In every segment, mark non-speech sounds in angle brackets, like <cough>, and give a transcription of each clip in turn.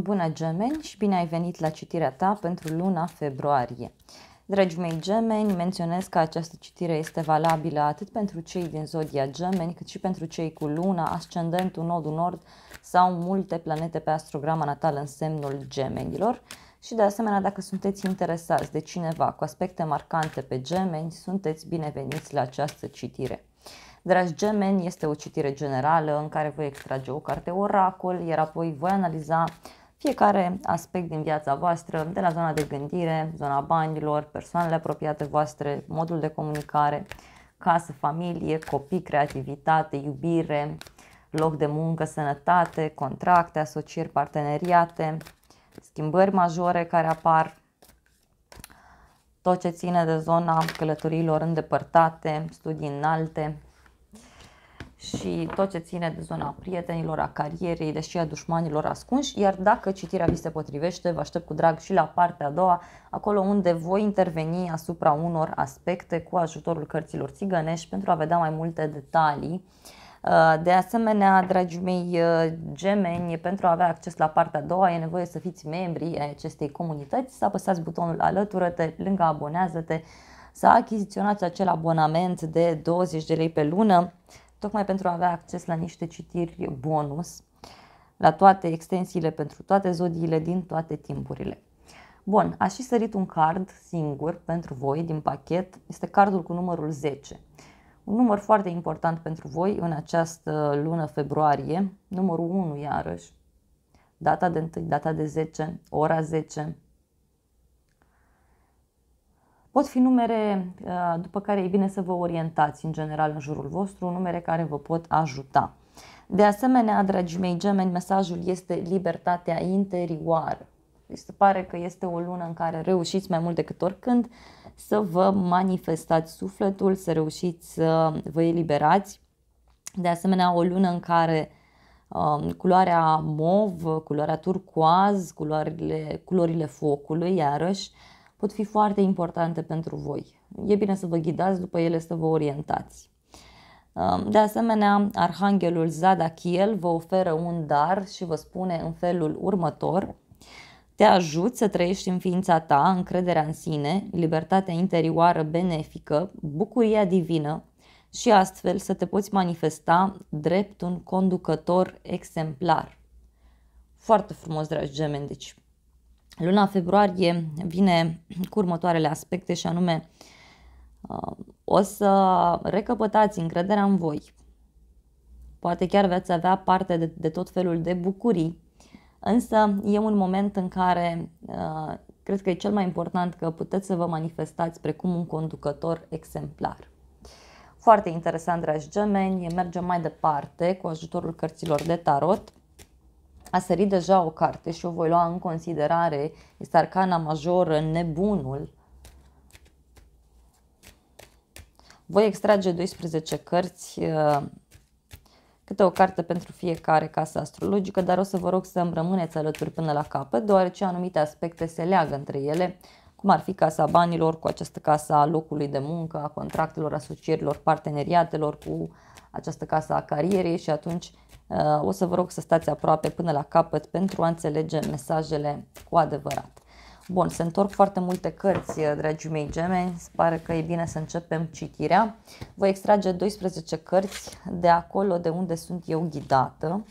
Bună gemeni și bine ai venit la citirea ta pentru luna februarie. Dragii mei gemeni, menționez că această citire este valabilă atât pentru cei din zodia gemeni, cât și pentru cei cu luna, ascendentul, nodul nord sau multe planete pe astrograma natală în semnul gemenilor. Și de asemenea, dacă sunteți interesați de cineva cu aspecte marcante pe gemeni, sunteți bineveniți la această citire. Dragi gemeni, este o citire generală în care voi extrage o carte oracol, iar apoi voi analiza fiecare aspect din viața voastră, de la zona de gândire, zona banilor, persoanele apropiate voastre, modul de comunicare, casă, familie, copii, creativitate, iubire, loc de muncă, sănătate, contracte, asocieri, parteneriate, schimbări majore care apar, tot ce ține de zona călătorilor îndepărtate, studii înalte, și tot ce ține de zona prietenilor, a carierei, deși a dușmanilor ascunși, iar dacă citirea vi se potrivește, vă aștept cu drag și la partea a doua, acolo unde voi interveni asupra unor aspecte cu ajutorul cărților țigănești pentru a vedea mai multe detalii. Uh, de asemenea, dragii mei uh, gemeni, pentru a avea acces la partea a doua e nevoie să fiți membri ai acestei comunități, să apăsați butonul alătură-te, lângă abonează-te, să achiziționați acel abonament de 20 de lei pe lună, tocmai pentru a avea acces la niște citiri bonus, la toate extensiile pentru toate zodiile din toate timpurile. Bun, aș fi sărit un card singur pentru voi din pachet, este cardul cu numărul 10. Un număr foarte important pentru voi în această lună februarie, numărul 1 iarăși, data de 1, data de 10, ora 10, Pot fi numere uh, după care e bine să vă orientați în general în jurul vostru, numere care vă pot ajuta. De asemenea, dragii mei gemeni, mesajul este libertatea interioară. Deci se pare că este o lună în care reușiți mai mult decât oricând să vă manifestați sufletul, să reușiți să vă eliberați. De asemenea, o lună în care um, culoarea mov, culoarea turcoaz, culorile, culorile focului, iarăși, uh, pot fi foarte importante pentru voi. E bine să vă ghidați după ele, să vă orientați. Um, de asemenea, Arhanghelul Zadachiel vă oferă un dar și vă spune în felul următor Te ajut să trăiești în ființa ta, încrederea în sine, libertatea interioară benefică, bucuria divină și astfel să te poți manifesta drept un conducător exemplar. Foarte frumos, dragi gemeni, deci Luna februarie vine cu următoarele aspecte și anume uh, o să recăpătați încrederea în voi. Poate chiar veți avea parte de, de tot felul de bucurii, însă e un moment în care uh, cred că e cel mai important că puteți să vă manifestați precum un conducător exemplar. Foarte interesant, dragi gemeni, mergem mai departe cu ajutorul cărților de tarot a sărit deja o carte și o voi lua în considerare. Este arcana majoră, nebunul. Voi extrage 12 cărți, uh, câte o carte pentru fiecare casă astrologică, dar o să vă rog să îmi rămâneți alături până la capăt, deoarece anumite aspecte se leagă între ele, cum ar fi casa banilor cu această casa a locului de muncă, a contractelor, asocierilor, parteneriatelor cu această casă a carierei și atunci uh, o să vă rog să stați aproape până la capăt pentru a înțelege mesajele cu adevărat. Bun, se întorc foarte multe cărți, uh, dragii mei gemeni, pare că e bine să începem citirea. Voi extrage 12 cărți de acolo de unde sunt eu ghidată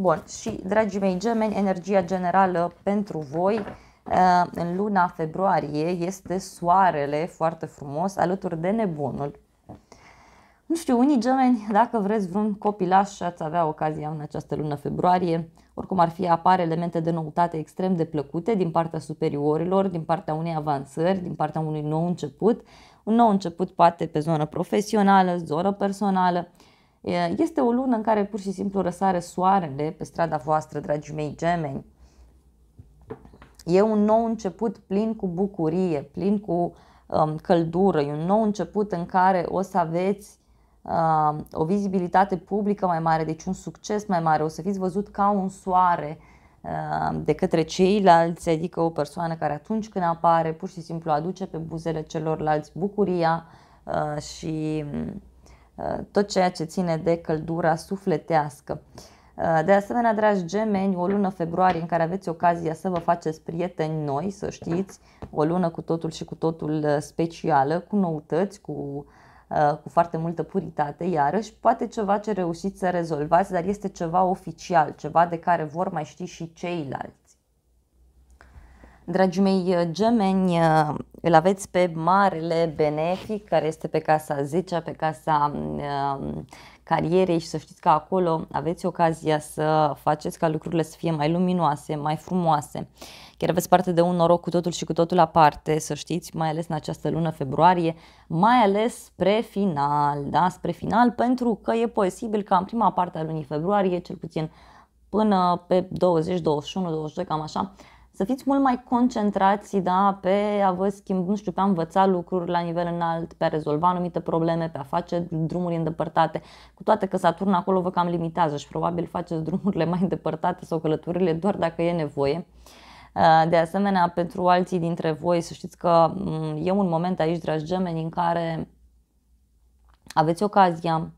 Bun, și dragii mei gemeni, energia generală pentru voi uh, în luna februarie este soarele foarte frumos alături de nebunul. Nu știu, unii gemeni, dacă vreți vreun copilaș, ați avea ocazia în această lună februarie. Oricum ar fi, apar elemente de noutate extrem de plăcute din partea superiorilor, din partea unei avansări, din partea unui nou început. Un nou început poate pe zonă profesională, zonă personală este o lună în care pur și simplu răsare soarele pe strada voastră, dragii mei gemeni. E un nou început plin cu bucurie, plin cu um, căldură, e un nou început în care o să aveți uh, o vizibilitate publică mai mare, deci un succes mai mare, o să fiți văzut ca un soare uh, de către ceilalți, adică o persoană care atunci când apare pur și simplu aduce pe buzele celorlalți bucuria uh, și tot ceea ce ține de căldura sufletească. Uh, de asemenea, dragi gemeni, o lună februarie în care aveți ocazia să vă faceți prieteni noi, să știți, o lună cu totul și cu totul uh, specială, cu noutăți, cu, uh, cu foarte multă puritate, iarăși, poate ceva ce reușiți să rezolvați, dar este ceva oficial, ceva de care vor mai ști și ceilalți. Dragii mei uh, gemeni, uh, îl aveți pe Marele Benefic, care este pe casa 10 pe casa um, carierei și să știți că acolo aveți ocazia să faceți ca lucrurile să fie mai luminoase, mai frumoase. Chiar aveți parte de un noroc cu totul și cu totul aparte, să știți, mai ales în această lună februarie, mai ales spre final, da, spre final, pentru că e posibil ca în prima parte a lunii februarie, cel puțin până pe 20, 21, 22, cam așa, să fiți mult mai concentrați da, pe a vă schimba, nu știu, pe a învăța lucruri la nivel înalt, pe a rezolva anumite probleme, pe a face drumuri îndepărtate. Cu toate că Saturn acolo vă cam limitează și probabil faceți drumurile mai îndepărtate sau călătorile doar dacă e nevoie. Uh, de asemenea, pentru alții dintre voi, să știți că mm, e un moment aici, dragi gemeni, în care aveți ocazia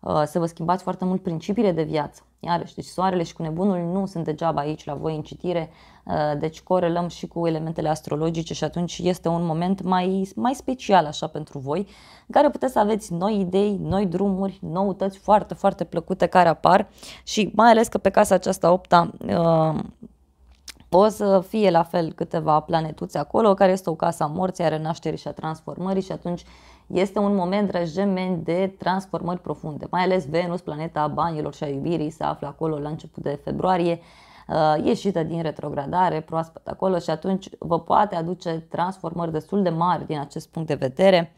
uh, să vă schimbați foarte mult principiile de viață Iarăși, deci soarele și cu nebunul nu sunt degeaba aici la voi în citire, uh, deci corelăm și cu elementele astrologice și atunci este un moment mai, mai special așa pentru voi, în care puteți să aveți noi idei, noi drumuri, noutăți foarte, foarte plăcute care apar și mai ales că pe casa aceasta opta uh, o să fie la fel câteva planetuțe acolo, care este o casă a morții, a renașterii și a transformării și atunci este un moment, dragi de transformări profunde, mai ales Venus, planeta banilor și a iubirii, se află acolo la început de februarie, uh, ieșită din retrogradare, proaspăt acolo și atunci vă poate aduce transformări destul de mari din acest punct de vedere.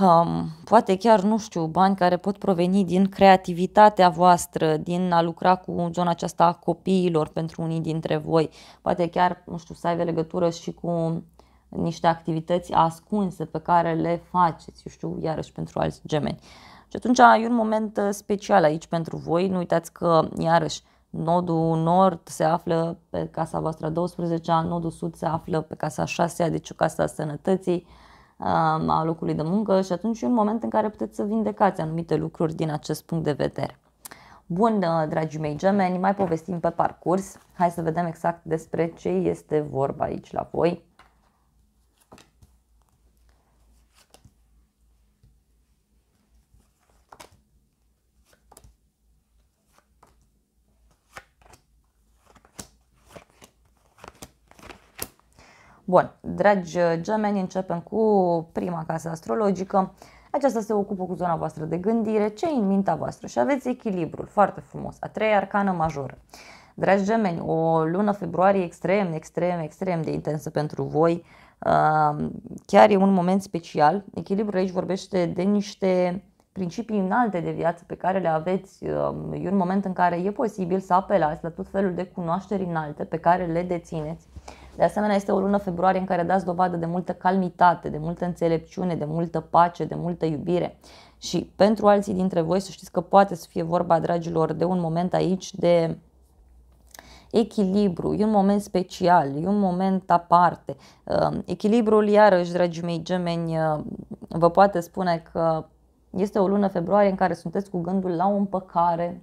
Um, poate chiar, nu știu, bani care pot proveni din creativitatea voastră, din a lucra cu zona aceasta a copiilor pentru unii dintre voi, poate chiar, nu știu, să aibă legătură și cu niște activități ascunse pe care le faceți, eu știu, iarăși pentru alți gemeni. Și atunci e un moment uh, special aici pentru voi. Nu uitați că, iarăși, nodul nord se află pe casa voastră 12-a, nodul sud se află pe casa 6-a, deci o casa sănătății, um, a locului de muncă și atunci e un moment în care puteți să vindecați anumite lucruri din acest punct de vedere. Bun, uh, dragii mei gemeni, mai povestim pe parcurs. Hai să vedem exact despre ce este vorba aici la voi. Bun, dragi uh, gemeni, începem cu prima casă astrologică. Aceasta se ocupă cu zona voastră de gândire, ce în mintea voastră și aveți echilibrul, foarte frumos, a treia arcană majoră. Dragi gemeni, o lună februarie extrem, extrem, extrem de intensă pentru voi, uh, chiar e un moment special. Echilibrul aici vorbește de niște principii înalte de viață pe care le aveți, uh, e un moment în care e posibil să apelați la tot felul de cunoașteri înalte pe care le dețineți de asemenea, este o lună februarie în care dați dovadă de multă calmitate, de multă înțelepciune, de multă pace, de multă iubire. Și pentru alții dintre voi să știți că poate să fie vorba, dragilor, de un moment aici de echilibru, e un moment special, e un moment aparte. Uh, echilibrul, iarăși, dragii mei gemeni, uh, vă poate spune că este o lună februarie în care sunteți cu gândul la o împăcare,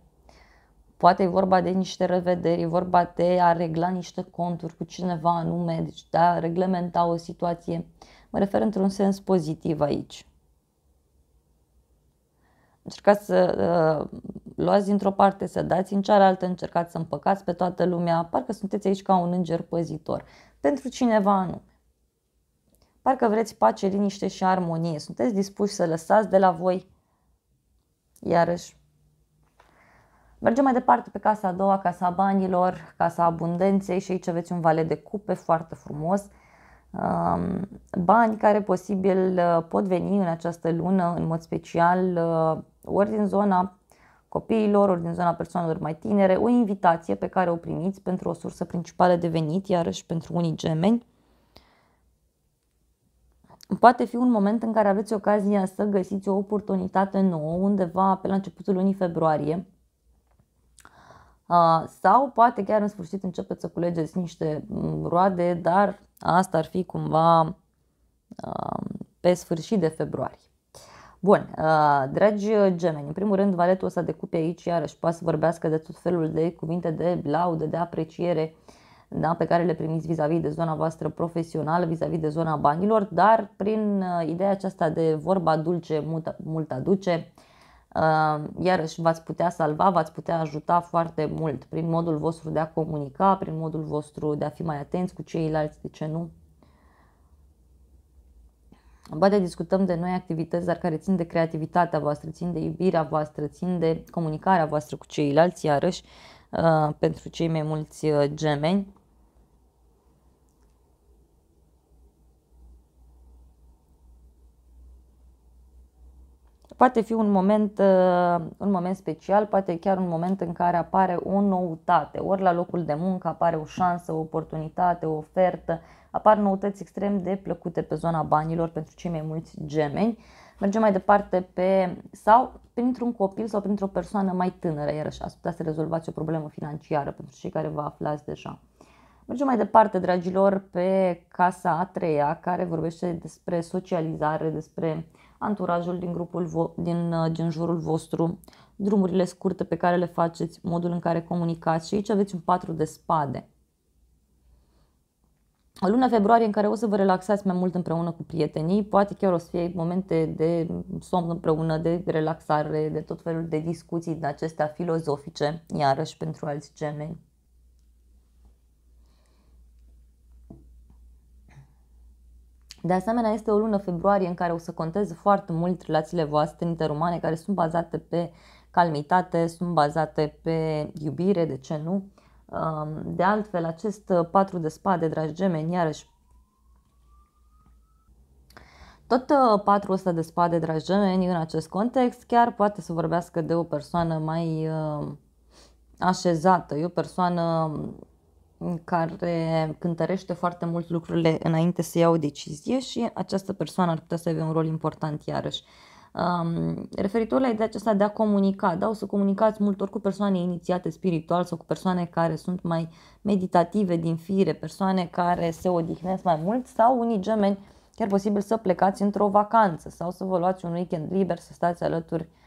Poate e vorba de niște revederi, e vorba de a regla niște conturi cu cineva anume, deci de a reglementa o situație. Mă refer într-un sens pozitiv aici. Încercați să uh, luați dintr-o parte, să dați în cealaltă, încercați să împăcați pe toată lumea, parcă sunteți aici ca un înger păzitor. Pentru cineva anume. Parcă vreți pace, liniște și armonie. Sunteți dispuși să lăsați de la voi? Iarăși, Mergem mai departe pe casa a doua, casa banilor, casa abundenței și aici aveți un valet de cupe foarte frumos. Um, bani care posibil uh, pot veni în această lună, în mod special, uh, ori din zona copiilor, ori din zona persoanelor mai tinere, o invitație pe care o primiți pentru o sursă principală de venit, iarăși pentru unii gemeni. Poate fi un moment în care aveți ocazia să găsiți o oportunitate nouă undeva pe la începutul lunii februarie, sau poate chiar în sfârșit începeți să culegeți niște mm, roade, dar asta ar fi cumva pe sfârșit de februarie. Bun, dragi gemeni, în primul rând valetul ăsta de cupe aici iarăși poate să vorbească de tot felul de cuvinte de laudă, de apreciere da, pe care le primiți vis-a-vis de zona voastră profesională, vis-a-vis de zona banilor, dar prin ideea aceasta de vorba dulce mult, mult aduce, uh, Ehm, iarăși v-ați putea salva, v-ați putea ajuta foarte mult prin modul vostru de a comunica, prin modul vostru de a fi mai atenți cu ceilalți, de ce nu? Poate discutăm de noi activități, dar care țin de creativitatea voastră, țin de iubirea voastră, țin de comunicarea voastră cu ceilalți, iarăși, ehm, pentru cei mai mulți eh, gemeni. poate fi un moment, uh, un moment special, poate chiar un moment în care apare o noutate, ori la locul de muncă apare o șansă, o oportunitate, o ofertă, apar noutăți extrem de plăcute pe zona banilor pentru cei mai mulți gemeni. Mergem mai departe pe sau printr-un copil sau printr-o persoană mai tânără, iarăși ați putea să rezolvați o problemă financiară pentru cei care vă aflați deja. Mergem mai departe, dragilor, pe casa a treia, care vorbește despre socializare, despre uh, anturajul din, grupul vo- din, uh, din jurul vostru, drumurile scurte pe care le faceți, modul în care comunicați și aici aveți un patru de spade. O lună februarie în care o să vă relaxați mai mult împreună cu prietenii, poate chiar o să fie momente de somn împreună, de relaxare, de tot felul de discuții din acestea filozofice, iarăși pentru alți gemeni. De asemenea, este o lună februarie în care o să conteze foarte mult relațiile voastre interumane care sunt bazate pe calmitate, sunt bazate pe iubire, de ce nu? De altfel, acest uh, patru de spade, dragi gemeni, iarăși tot uh, patru ăsta de spade, dragi gemeni, în acest context, chiar poate să vorbească de o persoană mai uh, așezată, e o persoană care cântărește foarte mult lucrurile înainte să ia o decizie și această persoană ar putea să aibă un rol important iarăși. Um, referitor la ideea aceasta de a comunica, da, o să comunicați mult ori cu persoane inițiate spiritual sau cu persoane care sunt mai meditative din fire, persoane care se odihnesc mai mult sau unii gemeni, chiar posibil să plecați într-o vacanță sau să vă luați un weekend liber, să stați alături uh,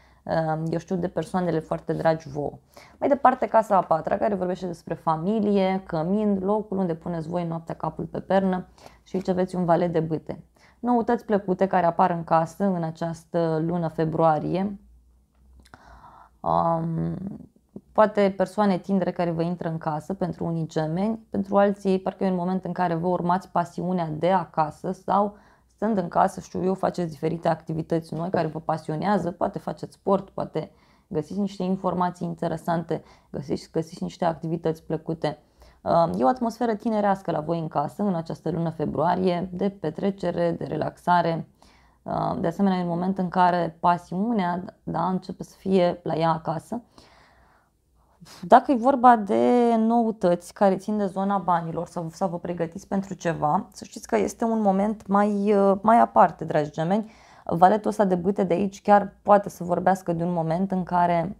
eu știu, de persoanele foarte dragi vouă. Mai departe, casa a patra, care vorbește despre familie, cămin, locul unde puneți voi noaptea capul pe pernă și aici aveți un valet de bâte. Noutăți plăcute care apar în casă în această lună februarie. Um, poate persoane tindere care vă intră în casă pentru unii gemeni, pentru alții parcă e un moment în care vă urmați pasiunea de acasă sau uh, stând în casă, știu eu, faceți diferite activități noi care vă pasionează, poate faceți sport, poate găsiți niște informații interesante, găsiți, găsiți niște activități plăcute. Uh, e o atmosferă tinerească la voi în casă în această lună februarie, de petrecere, de relaxare. Uh, de asemenea, e un moment în care pasiunea da, începe să fie la ea acasă dacă e vorba de noutăți care țin de zona banilor sau, sau vă pregătiți pentru ceva, să știți că este un moment mai, uh, mai aparte, dragi gemeni. Valetul ăsta de bâte de aici chiar poate să vorbească de un moment în care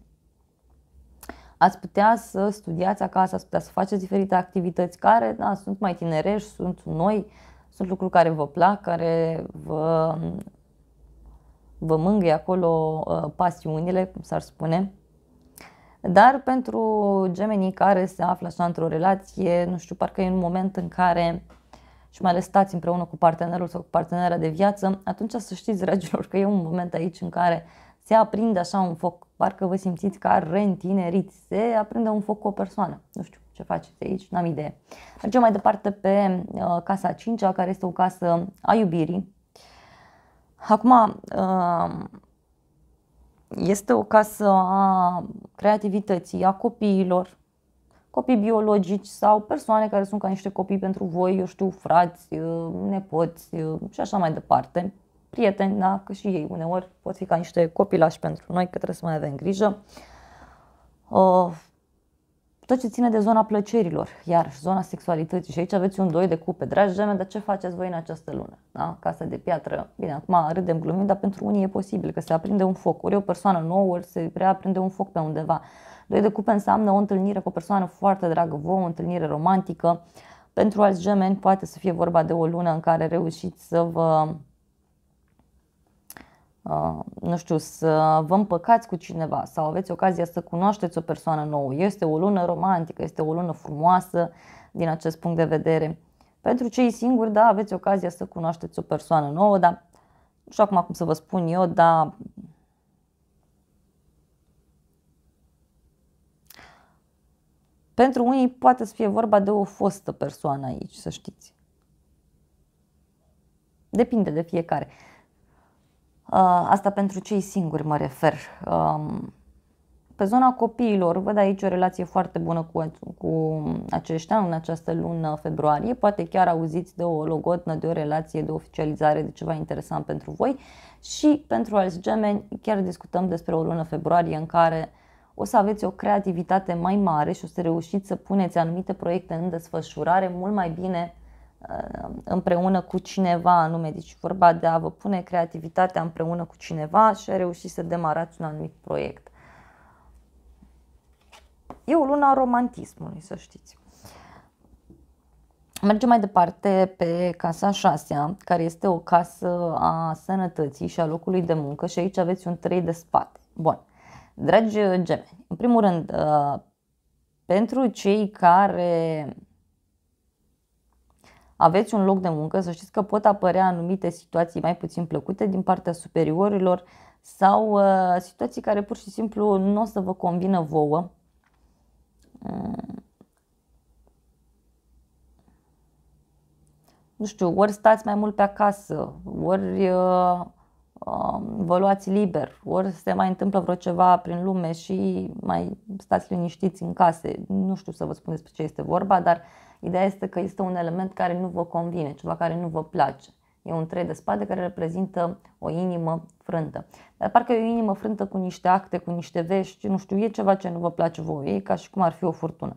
ați putea să studiați acasă, ați putea să faceți diferite activități care da, sunt mai tinerești, sunt noi, sunt lucruri care vă plac, care vă, vă mângâie acolo uh, pasiunile, cum s-ar spune. Dar pentru gemenii care se află așa într-o relație, nu știu, parcă e un moment în care și mai ales stați împreună cu partenerul sau cu partenera de viață, atunci să știți, <laughs> dragilor, că e un moment aici în care se aprinde așa un foc, parcă vă simțiți ca reîntineriți, se aprinde un foc cu o persoană. Nu știu ce faceți aici, n-am idee. Mergem mai departe pe uh, casa 5 care este o casă a iubirii. Acum, uh, este o casă a creativității, a copiilor, copii biologici sau persoane care sunt ca niște copii pentru voi, eu știu, frați, uh, nepoți uh, și așa mai departe, prieteni, da, că și ei uneori pot fi ca niște copilași pentru noi, că trebuie să mai avem grijă. Uh, tot ce ține de zona plăcerilor, iar zona sexualității. Și aici aveți un doi de cupe. Dragi gemeni, dar ce faceți voi în această lună? Da? Casa de piatră. Bine, acum râdem, glumim, dar pentru unii e posibil că se aprinde un foc. Ori o persoană nouă, ori se aprinde un foc pe undeva. Doi de cupe înseamnă o întâlnire cu o persoană foarte dragă vouă, o întâlnire romantică. Pentru alți gemeni poate să fie vorba de o lună în care reușiți să vă nu știu, să vă împăcați cu cineva sau aveți ocazia să cunoașteți o persoană nouă. Este o lună romantică, este o lună frumoasă din acest punct de vedere. Pentru cei singuri, da, aveți ocazia să cunoașteți o persoană nouă, dar nu știu acum cum să vă spun eu, dar pentru unii poate să fie vorba de o fostă persoană aici, să știți. Depinde de fiecare. Uh, asta pentru cei singuri mă refer. Um, pe zona copiilor, văd aici o relație foarte bună cu, cu aceștia în această lună februarie. Poate chiar auziți de o logodnă, de o relație, de oficializare, de ceva interesant pentru voi. Și pentru alți gemeni, chiar discutăm despre o lună februarie în care o să aveți o creativitate mai mare și o să reușiți să puneți anumite proiecte în desfășurare mult mai bine Uh, împreună cu cineva anume, deci vorba de a vă pune creativitatea împreună cu cineva și a reușit să demarați un anumit proiect. E o lună a romantismului, să știți. Mergem mai departe pe casa 6 care este o casă a sănătății și a locului de muncă și aici aveți un 3 de spate. Bun. Dragi gemeni, în primul rând, uh, pentru cei care aveți un loc de muncă, să știți că pot apărea anumite situații mai puțin plăcute din partea superiorilor sau uh, situații care pur și simplu nu o să vă convină vouă. Mm. Nu știu, ori stați mai mult pe acasă, ori uh, Um, vă luați liber, ori se mai întâmplă vreo ceva prin lume și mai stați liniștiți în case. Nu știu să vă spun despre ce este vorba, dar ideea este că este un element care nu vă convine, ceva care nu vă place. E un trei de spade care reprezintă o inimă frântă. Dar parcă e o inimă frântă cu niște acte, cu niște vești, nu știu, e ceva ce nu vă place voi. e ca și cum ar fi o furtună.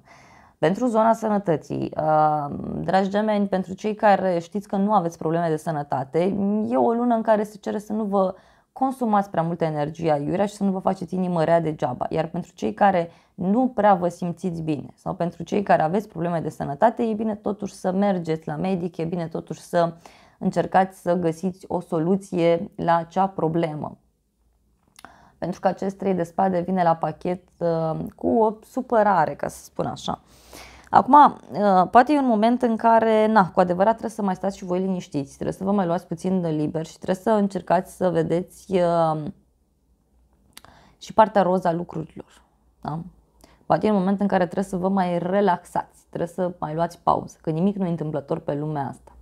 Pentru zona sănătății, uh, dragi gemeni, pentru cei care știți că nu aveți probleme de sănătate, e o lună în care se cere să nu vă consumați prea multă energie aiurea și să nu vă faceți inimă rea degeaba. Iar pentru cei care nu prea vă simțiți bine sau pentru cei care aveți probleme de sănătate, e bine totuși să mergeți la medic, e bine totuși să încercați să găsiți o soluție la acea problemă. Pentru că acest trei de spade vine la pachet uh, cu o supărare, ca să spun așa. Acum, uh, poate e un moment în care, na, cu adevărat trebuie să mai stați și voi liniștiți, trebuie să vă mai luați puțin de liber și trebuie să încercați să vedeți uh, și partea roz a lucrurilor. Da? Poate e un moment în care trebuie să vă mai relaxați, trebuie să mai luați pauză, că nimic nu e întâmplător pe lumea asta.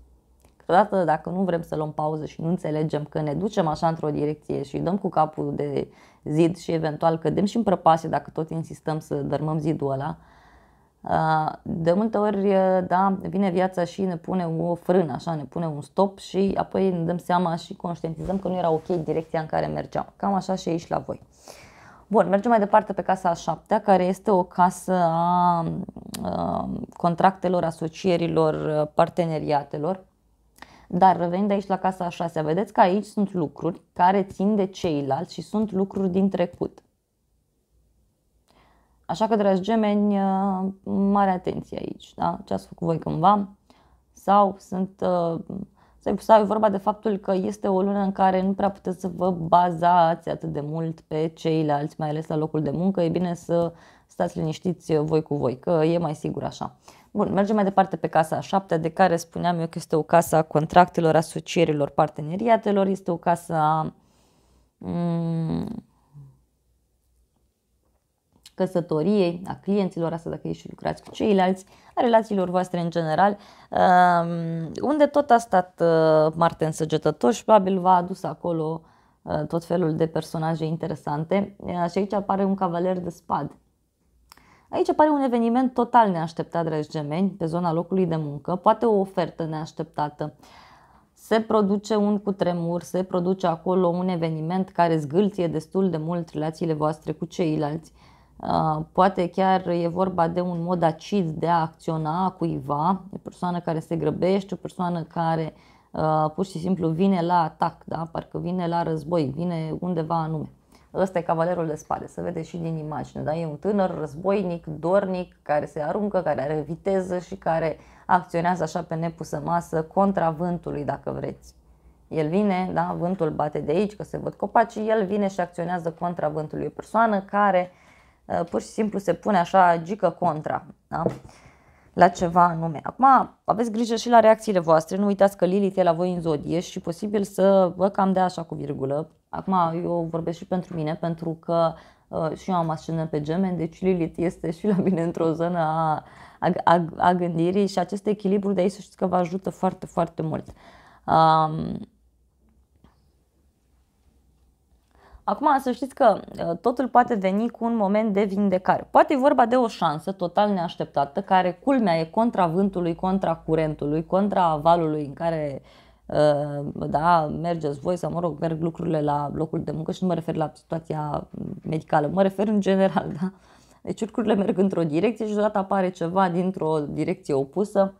Câteodată, dacă nu vrem să luăm pauză și nu înțelegem că ne ducem așa într-o direcție și dăm cu capul de zid și eventual cădem și în prăpase dacă tot insistăm să dărmăm zidul ăla, Uh, de multe ori, uh, da, vine viața și ne pune o frână, așa, ne pune un stop și apoi ne dăm seama și conștientizăm că nu era ok direcția în care mergeam. Cam așa și aici la voi. Bun, mergem mai departe pe casa a șaptea, care este o casă a uh, contractelor, asocierilor, parteneriatelor. Dar revenind aici la casa a șasea, vedeți că aici sunt lucruri care țin de ceilalți și sunt lucruri din trecut. Așa că, dragi gemeni, uh, mare atenție aici, da? ce ați făcut voi cândva sau sunt uh, sau e vorba de faptul că este o lună în care nu prea puteți să vă bazați atât de mult pe ceilalți, mai ales la locul de muncă, e bine să stați liniștiți uh, voi cu voi, că e mai sigur așa. Bun, mergem mai departe pe casa a șaptea, de care spuneam eu că este o casă a contractelor, asocierilor, parteneriatelor, este o casă a mm, căsătoriei, a clienților, asta dacă ești și lucrați cu ceilalți, a relațiilor voastre în general, um, unde tot a stat uh, Marte săgetător și probabil v-a adus acolo uh, tot felul de personaje interesante. Uh, și aici apare un cavaler de spad. Aici apare un eveniment total neașteptat, dragi gemeni, pe zona locului de muncă, poate o ofertă neașteptată. Se produce un cutremur, se produce acolo un eveniment care zgâlție destul de mult relațiile voastre cu ceilalți. Uh, Ah, poate chiar e vorba de un mod acid de a acționa cuiva, o persoană care se grăbește, o persoană care ah, pur și simplu vine la atac, da? parcă vine la război, vine undeva anume. Ăsta e cavalerul de spade, se vede și din imagine. Da? E un tânăr războinic, dornic, care se aruncă, care are viteză și care acționează așa pe nepusă masă, contra vântului, dacă vreți. El vine, da, vântul bate de aici, că se văd copacii, el vine și acționează contra vântului. O persoană care Uh, pur și simplu se pune așa gică contra da? la ceva anume. Acum aveți grijă și la reacțiile voastre, nu uitați că Lilith e la voi în zodie și posibil să vă cam dea așa cu virgulă. Acum eu vorbesc și pentru mine pentru că uh, și eu am ascendent pe gemeni, deci Lilith este și la mine într-o zonă a, a, a, a gândirii și acest echilibru de aici să știți că vă ajută foarte, foarte mult. Um, Acum să știți că uh, totul poate veni cu un moment de vindecare. Poate e vorba de o șansă total neașteptată, care culmea e contra vântului, contra curentului, contra valului în care uh, da, mergeți voi sau mă rog, merg lucrurile la locul de muncă și nu mă refer la situația medicală, mă refer în general, <laughs> da? Deci lucrurile merg într-o direcție și deodată apare ceva dintr-o direcție opusă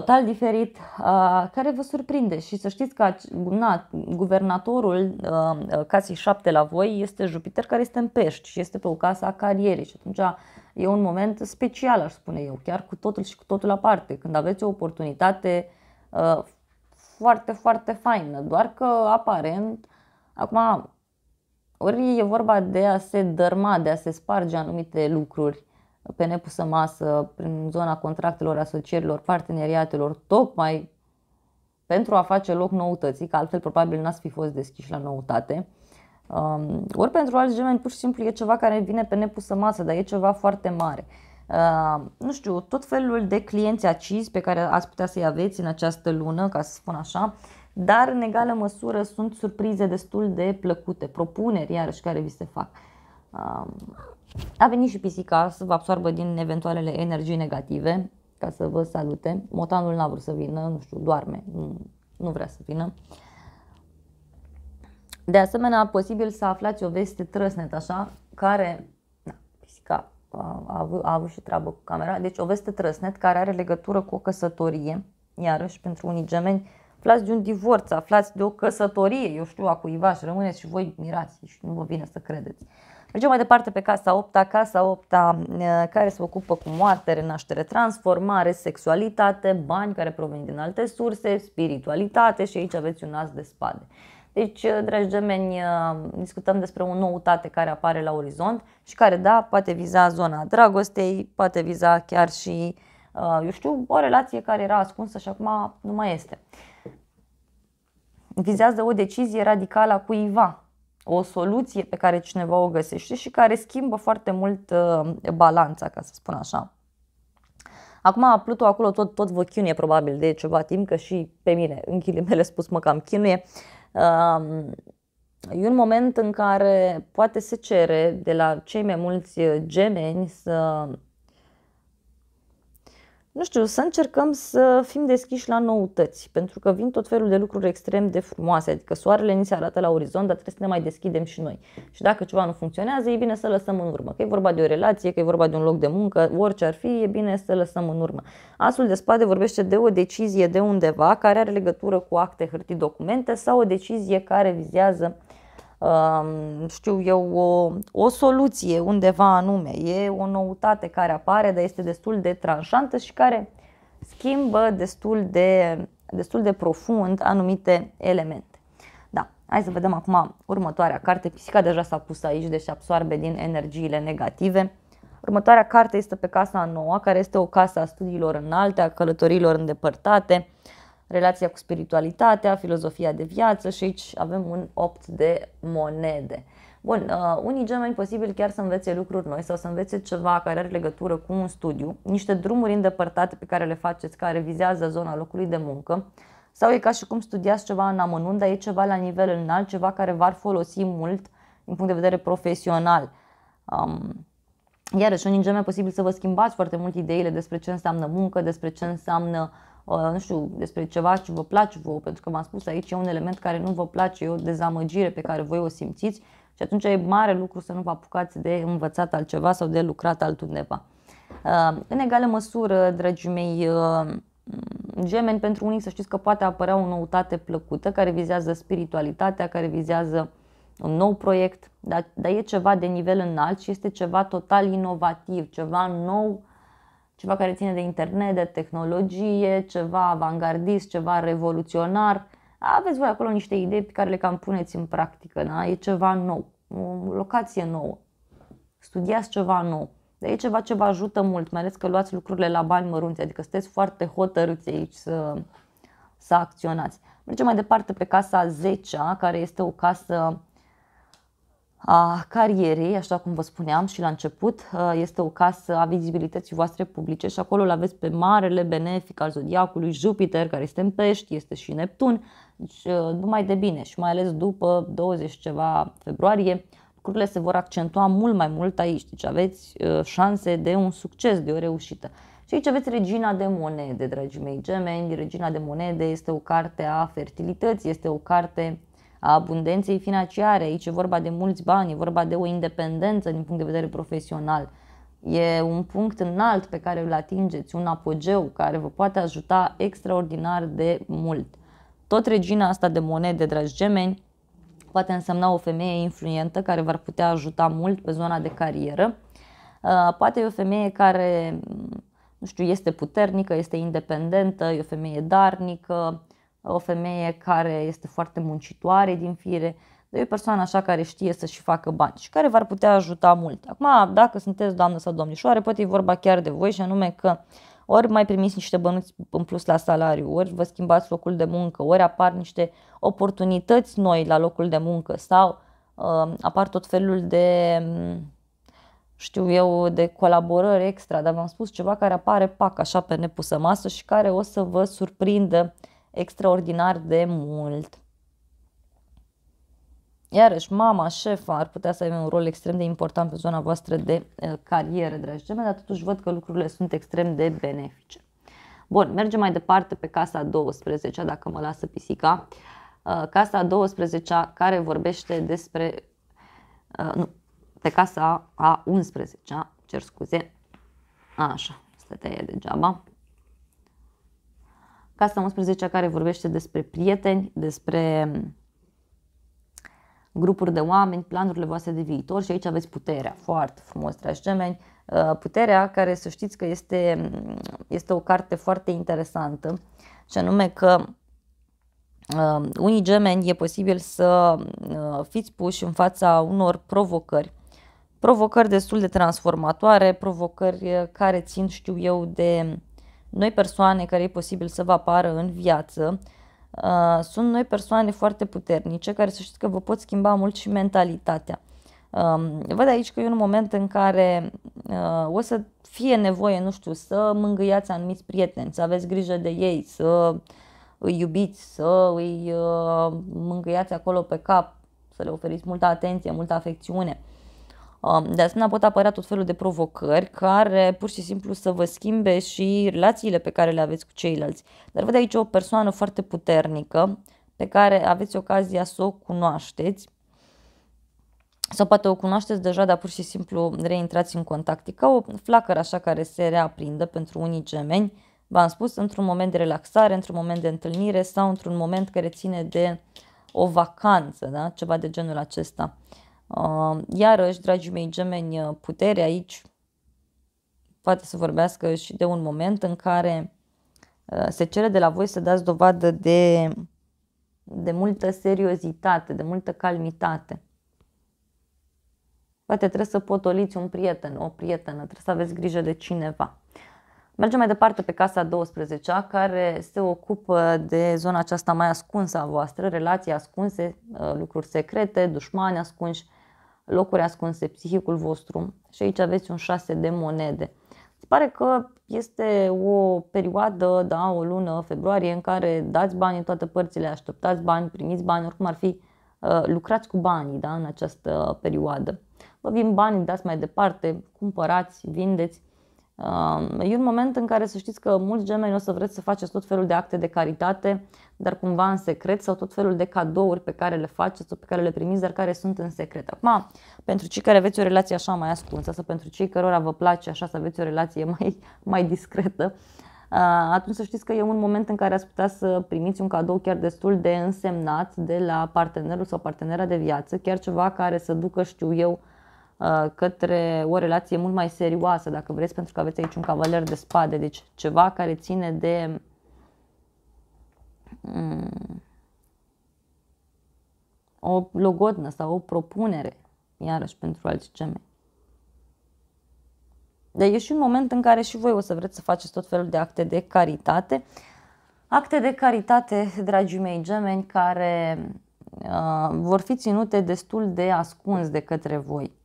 total diferit, uh, care vă surprinde și să știți că na, guvernatorul uh, uh, casei 7 la voi este Jupiter care este în pești și este pe o casă a carierei și atunci e un moment special, aș spune eu, chiar cu totul și cu totul aparte, când aveți o oportunitate foarte, foarte faină, doar că aparent, acum, ori e vorba de a se dărma, de a se sparge anumite lucruri, pe nepusă masă, prin zona contractelor, asocierilor, parteneriatelor, tocmai pentru a face loc noutății, că altfel probabil n-ați fi fost deschiși la noutate. Um, ori pentru alți gemeni pur și simplu e ceva care vine pe nepusă masă, dar e ceva foarte mare. Uh, nu știu, tot felul de clienți acizi pe care ați putea să-i aveți în această lună, ca să spun așa, dar în egală măsură sunt surprize destul de plăcute, propuneri iarăși care vi se fac. Uh, a venit și pisica să vă absorbă din eventualele energii negative, ca să vă salute. Motanul n-a vrut să vină, nu știu, doarme, nu, nu vrea să vină. De asemenea, posibil să aflați o veste trăsnet, așa, care, na, pisica a, a, avut, a avut și treabă cu camera, deci o veste trăsnet care are legătură cu o căsătorie, iarăși pentru unii gemeni, aflați de un divorț, aflați de o căsătorie, eu știu, a cuiva și rămâneți și voi mirați și nu vă vine să credeți. Uh, Mergem mai departe pe casa 8 casa 8 eh, care se ocupă cu moarte, renaștere, transformare, sexualitate, bani care provin din alte surse, spiritualitate și aici aveți un as de spade. Deci, eh, dragi gemeni, eh, discutăm despre o noutate care apare la orizont și care, da, poate viza zona dragostei, poate viza chiar și, eu știu, o relație care era ascunsă și acum nu mai este. Vizează o decizie radicală a cuiva, o soluție pe care cineva o găsește și care schimbă foarte mult uh, balanța, ca să spun așa. Acum Pluto acolo tot, tot vă chinuie probabil de ceva timp, că și pe mine, în ghilimele spus, mă cam chinuie. Um, e un moment în care poate se cere de la cei mai mulți gemeni să nu știu, să încercăm să fim deschiși la noutăți, pentru că vin tot felul de lucruri extrem de frumoase, adică soarele ni se arată la orizont, dar trebuie să ne mai deschidem și noi. Și dacă ceva nu funcționează, e bine să lăsăm în urmă. Că e vorba de o relație, că e vorba de un loc de muncă, orice ar fi, e bine să lăsăm în urmă. Asul de spade vorbește de o decizie de undeva care are legătură cu acte, hârtii, documente sau o decizie care vizează uh, știu eu, o, o soluție undeva anume. E o noutate care apare, dar este destul de tranșantă și care schimbă destul de, destul de profund anumite elemente. Da, hai să vedem acum următoarea carte. Pisica deja s-a pus aici, deci absorbe din energiile negative. Următoarea carte este pe Casa Noua, care este o casă a studiilor înalte, a călătorilor îndepărtate, relația cu spiritualitatea, filozofia de viață și aici avem un 8 de monede. Bun, uh, unii gemeni posibil chiar să învețe lucruri noi sau să învețe ceva care are legătură cu un studiu, niște drumuri îndepărtate pe care le faceți, care vizează zona locului de muncă, sau e ca și cum studiați ceva în amănunt, dar e ceva la nivel înalt, ceva care v-ar folosi mult din punct de vedere profesional. Um, iarăși, unii gemeni posibil să vă schimbați foarte mult ideile despre ce înseamnă muncă, despre ce înseamnă uh, nu știu, despre ceva ce vă place vouă, pentru că m-am spus aici e un element care nu vă place, e o dezamăgire pe care voi o simțiți și atunci e mare lucru să nu vă apucați de învățat altceva sau de lucrat altundeva. Uh, în egală măsură, dragii mei, uh, gemeni, pentru unii să știți că poate apărea o noutate plăcută care vizează spiritualitatea, care vizează un nou proiect, dar, dar e ceva de nivel înalt și este ceva total inovativ, ceva nou ceva care ține de internet, de tehnologie, ceva avangardist, ceva revoluționar. Aveți voi acolo niște idei pe care le cam puneți în practică, da? e ceva nou, o locație nouă, studiați ceva nou. Dar e ceva ce vă ajută mult, mai ales că luați lucrurile la bani mărunți, adică sunteți foarte hotărâți aici să, să acționați. Mergem mai departe pe casa 10 care este o casă a carierei, așa cum vă spuneam și la început, este o casă a vizibilității voastre publice și acolo îl aveți pe marele benefic al zodiacului Jupiter, care este în pești, este și Neptun, deci numai de bine și mai ales după 20 ceva februarie, lucrurile se vor accentua mult mai mult aici, deci aveți șanse de un succes, de o reușită. Și aici aveți Regina de Monede, dragii mei gemeni. Regina de Monede este o carte a fertilității, este o carte a abundenței financiare, aici e vorba de mulți bani, e vorba de o independență din punct de vedere profesional. E un punct înalt pe care îl atingeți, un apogeu care vă poate ajuta extraordinar de mult. Tot regina asta de monede, dragi gemeni, poate însemna o femeie influentă care v-ar putea ajuta mult pe zona de carieră. Uh, poate e o femeie care, mm, nu știu, este puternică, este independentă, e o femeie darnică, o femeie care este foarte muncitoare din fire, de e o persoană așa care știe să-și facă bani și care v-ar putea ajuta mult. Acum, dacă sunteți doamnă sau domnișoare, poate e vorba chiar de voi și anume că ori mai primiți niște bănuți în plus la salariu, ori vă schimbați locul de muncă, ori apar niște oportunități noi la locul de muncă sau uh, apar tot felul de mm, știu eu, de colaborări extra, dar v-am spus ceva care apare pac așa pe nepusă masă și care o să vă surprindă uh, extraordinar de mult. Iarăși, mama, șefa, ar putea să aibă un rol extrem de important pe zona voastră de eh, carieră, dragi gemeni, dar totuși văd că lucrurile sunt extrem de benefice. Bun, mergem mai departe pe casa 12 dacă mă lasă pisica. Eh, casa 12 care vorbește despre... Eh, nu, pe casa a 11 cer scuze. Așa, stătea e degeaba. Casa 11 care vorbește despre prieteni, despre mm, grupuri de oameni, planurile voastre de viitor și aici aveți puterea, foarte frumos, dragi gemeni, uh, puterea care să știți că este, mm, este o carte foarte interesantă și anume că uh, unii gemeni e posibil să mm, uh, fiți puși în fața unor provocări, provocări destul de transformatoare, provocări care țin, știu eu, de noi persoane care e posibil să vă apară în viață, uh, sunt noi persoane foarte puternice care să știți că vă pot schimba mult și mentalitatea. Um, văd aici că e un moment în care uh, o să fie nevoie, nu știu, să mângâiați anumiți prieteni, să aveți grijă de ei, să îi iubiți, să îi uh, mângâiați acolo pe cap, să le oferiți multă atenție, multă afecțiune. Uh, Um, de asemenea, pot apărea tot felul de provocări care pur și simplu să vă schimbe și relațiile pe care le aveți cu ceilalți. Dar văd aici o persoană foarte puternică pe care aveți ocazia să o cunoașteți sau poate o cunoașteți deja, dar pur și simplu reintrați în contact. E ca o flacără așa care se reaprindă pentru unii gemeni, v-am spus, într-un moment de relaxare, într-un moment de întâlnire sau într-un moment care ține de o vacanță, da? ceva de genul acesta. Uh, Iarăși, dragii mei gemeni, putere aici poate să vorbească și de un moment în care uh, se cere de la voi să dați dovadă de, de multă seriozitate, de multă calmitate. Poate trebuie să potoliți un prieten, o prietenă, trebuie să aveți grijă de cineva. Mergem mai departe pe casa 12-a, care se ocupă de zona aceasta mai ascunsă a voastră, relații ascunse, uh, lucruri secrete, dușmani ascunși, locuri ascunse, psihicul vostru și aici aveți un 6 de monede. Se pare că este o perioadă, da, o lună, februarie, în care dați bani în toate părțile, așteptați bani, primiți bani, oricum ar fi, ă, lucrați cu banii da, în această perioadă. Vă vin bani, dați mai departe, cumpărați, vindeți E un moment în care să știți că mulți gemeni o să vreți să faceți tot felul de acte de caritate, dar cumva în secret sau tot felul de cadouri pe care le faceți sau pe care le primiți, dar care sunt în secret. Acum, pentru cei care aveți o relație așa mai ascunsă sau pentru cei cărora vă place așa să aveți o relație mai, mai discretă, atunci să știți că e un moment în care ați putea să primiți un cadou chiar destul de însemnat de la partenerul sau partenera de viață, chiar ceva care să ducă, știu eu, Uh, către o relație mult mai serioasă, dacă vreți, pentru că aveți aici un cavaler de spade, deci ceva care ține de mm, o logodnă sau o propunere, iarăși pentru alți gemeni. Dar e și un moment în care și voi o să vreți să faceți tot felul de acte de caritate. Acte de caritate, dragii mei gemeni, care uh, vor fi ținute destul de ascuns de către voi.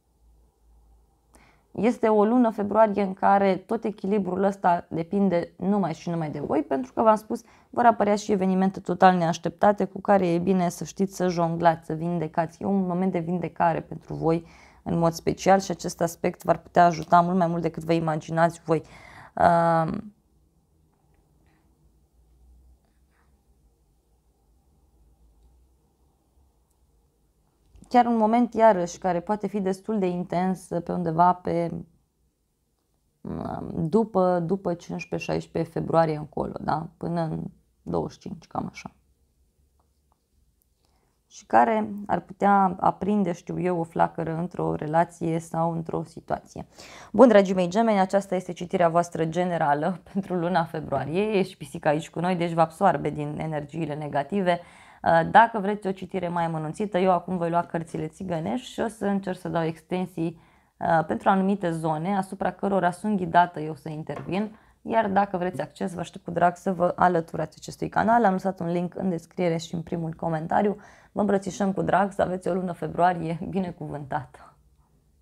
Este o lună februarie în care tot echilibrul ăsta depinde numai și numai de voi, pentru că v-am spus, vor apărea și evenimente total neașteptate cu care e bine să știți să jonglați, să vindecați. E un moment de vindecare pentru voi în mod special și acest aspect v-ar putea ajuta mult mai mult decât vă imaginați voi. Uh, chiar un moment iarăși care poate fi destul de intens pe undeva pe mm, după, după 15-16 februarie încolo, da? până în 25, cam așa. Și care ar putea aprinde, știu eu, o flacără într-o relație sau într-o situație. Bun, dragii mei gemeni, aceasta este citirea voastră generală <laughs> pentru luna februarie. Ești pisica aici cu noi, deci vă absoarbe din energiile negative Uh, dacă vreți o citire mai mănunțită, eu acum voi lua cărțile țigănești și o să încerc să dau extensii uh, pentru anumite zone asupra cărora sunt ghidată eu să intervin, iar dacă vreți acces, vă aștept cu drag să vă alăturați acestui canal. Am lăsat un link în descriere și în primul comentariu. Vă îmbrățișăm cu drag, să aveți o lună februarie binecuvântată!